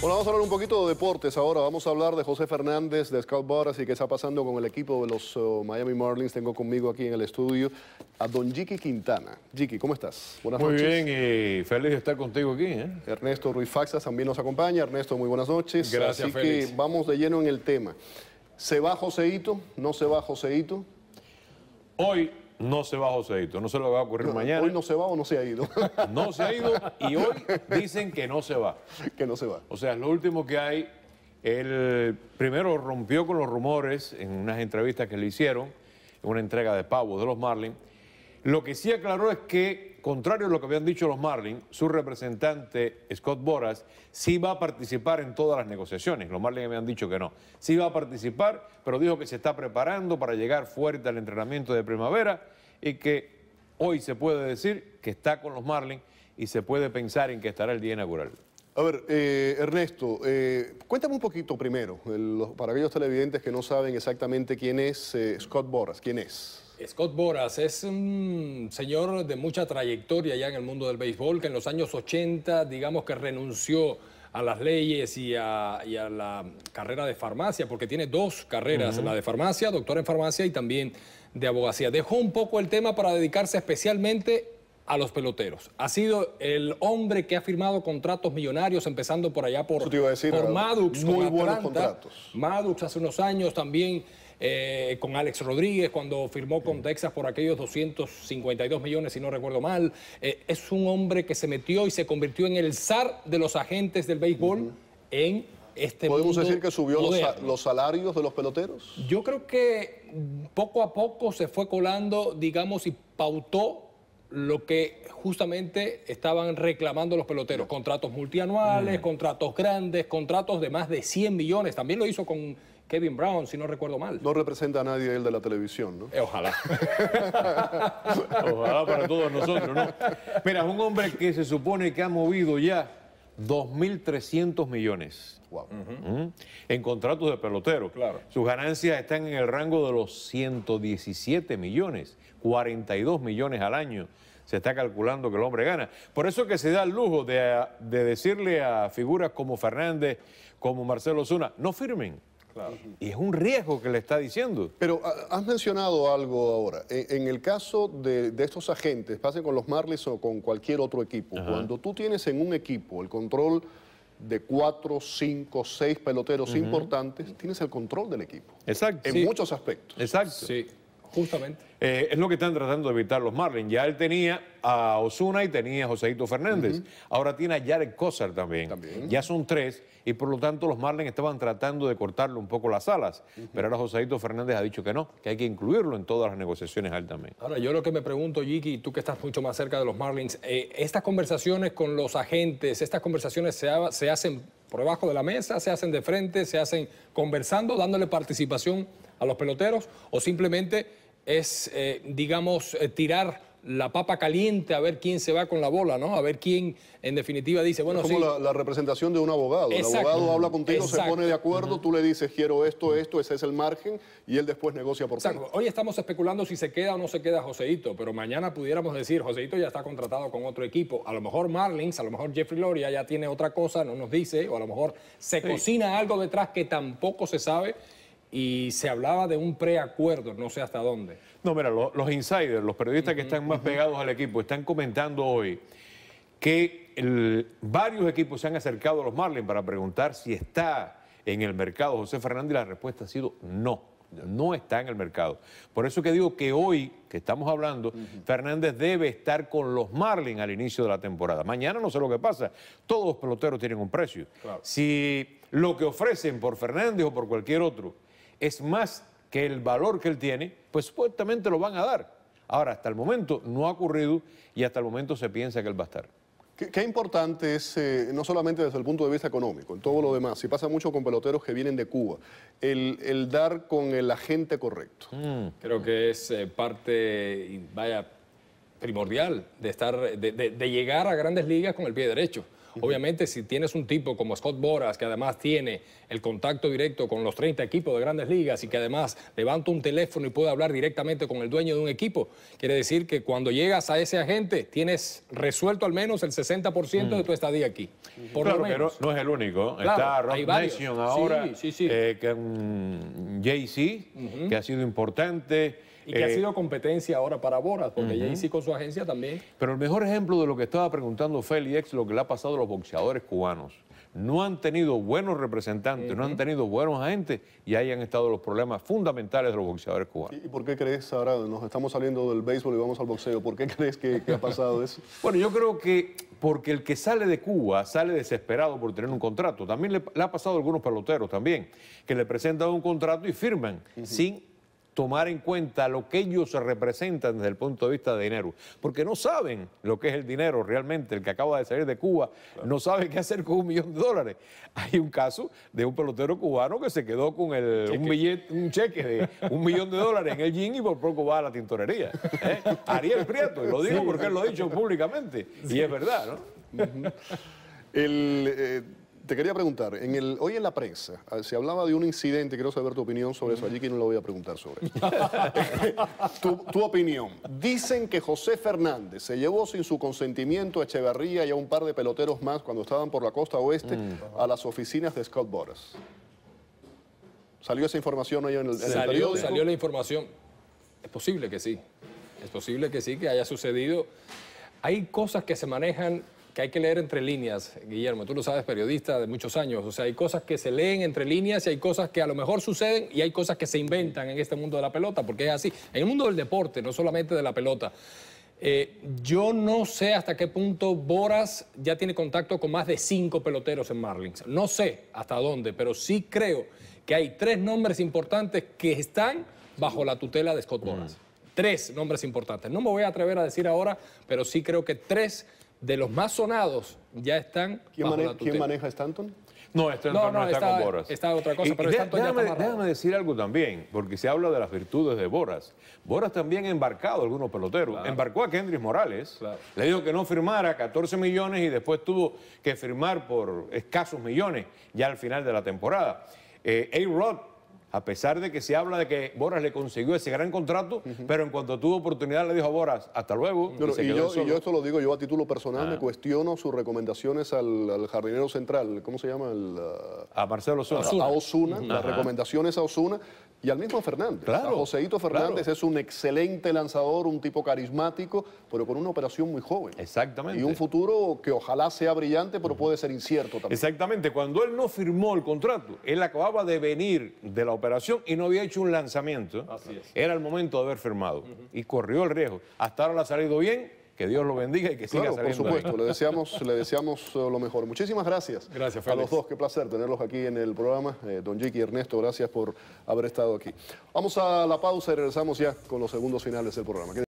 Bueno, vamos a hablar un poquito de deportes ahora. Vamos a hablar de José Fernández, de Scout Barras y qué está pasando con el equipo de los eh, Miami Marlins. Tengo conmigo aquí en el estudio a Don Jiki Quintana. Jiki, ¿cómo estás? Buenas muy noches. Muy bien y feliz de estar contigo aquí. ¿eh? Ernesto Ruiz Faxas también nos acompaña. Ernesto, muy buenas noches. Gracias, Así que vamos de lleno en el tema. ¿Se va Joseito? ¿No se va Joseito? Hoy no se va Joseito, no se lo va a ocurrir mañana. Hoy no se va o no se ha ido. No se ha ido y hoy dicen que no se va. Que no se va. O sea, lo último que hay. Él primero rompió con los rumores en unas entrevistas que le hicieron, en una entrega de pavo de los Marlins. Lo que sí aclaró es que contrario a lo que habían dicho los Marlins, su representante, Scott Boras, sí va a participar en todas las negociaciones. Los Marlins habían dicho que no. Sí va a participar, pero dijo que se está preparando para llegar fuerte al entrenamiento de primavera y que hoy se puede decir que está con los Marlins y se puede pensar en que estará el día inaugural. A ver, eh, Ernesto, eh, cuéntame un poquito primero, para aquellos televidentes que no saben exactamente quién es eh, Scott Boras, quién es. Scott Boras es un señor de mucha trayectoria ya en el mundo del béisbol, que en los años 80, digamos que renunció a las leyes y a, la carrera de farmacia, porque tiene dos carreras, la de farmacia, doctor en farmacia y también de abogacía. Dejó un poco el tema para dedicarse especialmente a los peloteros. Ha sido el hombre que ha firmado contratos millonarios, empezando por allá por, decir, por Madux. Muy buenos contratos. Madux hace unos años también eh, con Alex Rodríguez, cuando firmó con Texas por aquellos 252 millones, si no recuerdo mal. Eh, es un hombre que se metió y se convirtió en el zar de los agentes del béisbol en este ¿Podemos decir que subió los, los, salarios de los peloteros? Yo creo que poco a poco se fue colando, digamos, y pautó lo que justamente estaban reclamando los peloteros, contratos multianuales, mm. contratos grandes, contratos de más de 100 millones. También lo hizo con Kevin Brown, si no recuerdo mal. No representa a nadie él de la televisión, ¿no? Eh, ojalá. ojalá para todos nosotros, ¿no? Mira, es un hombre que se supone que ha movido ya 2.300 millones wow. en contratos de pelotero. Claro. Sus ganancias están en el rango de los 117 millones, 42 millones al año. Se está calculando que el hombre gana. Por eso que se da el lujo de, de decirle a figuras como Fernández, como Marcelo Zuna, no firmen. Y es un riesgo que le está diciendo. Pero ah, has mencionado algo ahora. E, en, el caso de, estos agentes, pase con los Marlins o con cualquier otro equipo, cuando tú tienes en un equipo el control de cuatro, cinco, seis peloteros importantes, tienes el control del equipo. Exacto. En muchos aspectos. Exacto. Sí. Justamente. Eh, es lo que están tratando de evitar los Marlins. Ya él tenía a Osuna y tenía a Joseito Fernández. Ahora tiene a Jared Cosar también. Ya son tres y por lo tanto los Marlins estaban tratando de cortarle un poco las alas. Pero ahora Joseito Fernández ha dicho que no, que hay que incluirlo en todas las negociaciones también. Ahora, yo lo que me pregunto, Yiki, tú que estás mucho más cerca de los Marlins, eh, estas conversaciones con los agentes, estas conversaciones se hacen por debajo de la mesa, se hacen de frente, se hacen conversando, dándole participación a los peloteros o simplemente es, eh, digamos, eh, tirar la papa caliente a ver quién se va con la bola, ¿no? A ver quién, en definitiva, dice, bueno, es como la, representación de un abogado. El abogado habla contigo, se pone de acuerdo, tú le dices, quiero esto, esto, ese es el margen, y él después negocia por Exacto. Hoy estamos especulando si se queda o no se queda Joseito, pero mañana pudiéramos decir, Joseito ya está contratado con otro equipo. A lo mejor Marlins, a lo mejor Jeffrey Loria ya tiene otra cosa, no nos dice, o a lo mejor se cocina algo detrás que tampoco se sabe y se hablaba de un preacuerdo, no sé hasta dónde. No, mira, los, insiders, los periodistas que están más pegados al equipo, están comentando hoy que varios equipos se han acercado a los Marlins para preguntar si está en el mercado José Fernández y la respuesta ha sido no, no está en el mercado. Por eso que digo que hoy, que estamos hablando, Fernández debe estar con los Marlins al inicio de la temporada. Mañana no sé lo que pasa, todos los peloteros tienen un precio. Si lo que ofrecen por Fernández o por cualquier otro es más que el valor que él tiene, pues supuestamente lo van a dar. Ahora, hasta el momento no ha ocurrido y hasta el momento se piensa que él va a estar. Qué, importante es, eh, no solamente desde el punto de vista económico, en todo lo demás, y pasa mucho con peloteros que vienen de Cuba, el, dar con el agente correcto. Mm. Creo que es eh, parte, vaya, primordial de, estar, de llegar a grandes ligas con el pie derecho. Obviamente, si tienes un tipo como Scott Boras, que además tiene el contacto directo con los 30 equipos de grandes ligas y que además levanta un teléfono y puede hablar directamente con el dueño de un equipo, quiere decir que cuando llegas a ese agente tienes resuelto al menos el 60% de tu estadía aquí. claro, pero no es el único. Está Rob Nation ahora, sí, eh, que ha sido importante. Y que ha eh, sido competencia ahora para Boras, porque ya -huh. con su agencia también. Pero el mejor ejemplo de lo que estaba preguntando Félix, lo que le ha pasado a los boxeadores cubanos. No han tenido buenos representantes, no han tenido buenos agentes y ahí han estado los problemas fundamentales de los boxeadores cubanos. ¿Y por qué crees, ahora nos estamos saliendo del béisbol y vamos al boxeo, por qué crees que, ha pasado eso? bueno, yo creo que porque el que sale de Cuba sale desesperado por tener un contrato. También le, ha pasado a algunos peloteros también, que le presentan un contrato y firman sin tomar en cuenta lo que ellos representan desde el punto de vista de dinero, porque no saben lo que es el dinero realmente, el que acaba de salir de Cuba, no sabe qué hacer con un millón de dólares. Hay un caso de un pelotero cubano que se quedó con un, billete, un cheque de un millón de dólares en el jean y por poco va a la tintorería. ¿eh? Ariel Prieto, lo digo porque él lo ha dicho públicamente, y es verdad, ¿no? el, eh, te quería preguntar, hoy en la prensa ah, se hablaba de un incidente, quiero saber tu opinión sobre eso, allí que no lo voy a preguntar sobre. tu, tu, opinión. Dicen que José Fernández se llevó sin su consentimiento a Echeverría y a un par de peloteros más cuando estaban por la costa oeste mm. a las oficinas de Scott Boras. ¿Salió esa información hoy en el, salió, Salió la información. Es posible que sí. Es posible que sí, que haya sucedido. Hay cosas que se manejan que hay que leer entre líneas, Guillermo. Tú lo sabes, periodista de muchos años. O sea, hay cosas que se leen entre líneas y hay cosas que a lo mejor suceden y hay cosas que se inventan en este mundo de la pelota, porque es así. En el mundo del deporte, no solamente de la pelota. Eh, yo no sé hasta qué punto Boras ya tiene contacto con más de cinco peloteros en Marlins. No sé hasta dónde, pero sí creo que hay tres nombres importantes que están bajo la tutela de Scott Boras. Mm. Tres nombres importantes. No me voy a atrever a decir ahora, pero sí creo que tres de los más sonados ya están. ¿Quién, ¿quién maneja Stanton? No, Stanton no, está, con Boras. Está otra cosa, pero déjame, decir algo también, porque se habla de las virtudes de Boras. Boras también ha embarcado a algunos peloteros. Embarcó a Kendrick Morales, le dijo que no firmara 14 millones y después tuvo que firmar por escasos millones ya al final de la temporada. Eh, A-Rod a pesar de que se habla de que Boras le consiguió ese gran contrato, pero en cuanto tuvo oportunidad le dijo a Boras, hasta luego. y, yo, esto lo digo yo a título personal, me ah. cuestiono sus recomendaciones al, jardinero central, ¿cómo se llama? Ah, a Marcelo Osuna. A, Osuna, las recomendaciones a Osuna y al mismo Fernández. Claro, Fernández es un excelente lanzador, un tipo carismático, pero con una operación muy joven. Exactamente. Y un futuro que ojalá sea brillante, pero puede ser incierto también. Exactamente, cuando él no firmó el contrato, él acababa de venir de la operación y no había hecho un lanzamiento. Era el momento de haber firmado y corrió el riesgo. Hasta ahora ha salido bien, que Dios lo bendiga y que siga claro, por supuesto, le deseamos, le deseamos eh, lo mejor. Muchísimas gracias. Gracias, A los dos, qué placer tenerlos aquí en el programa. Eh, don Jiki y Ernesto, gracias por haber estado aquí. Vamos a la pausa y regresamos ya con los segundos finales del programa.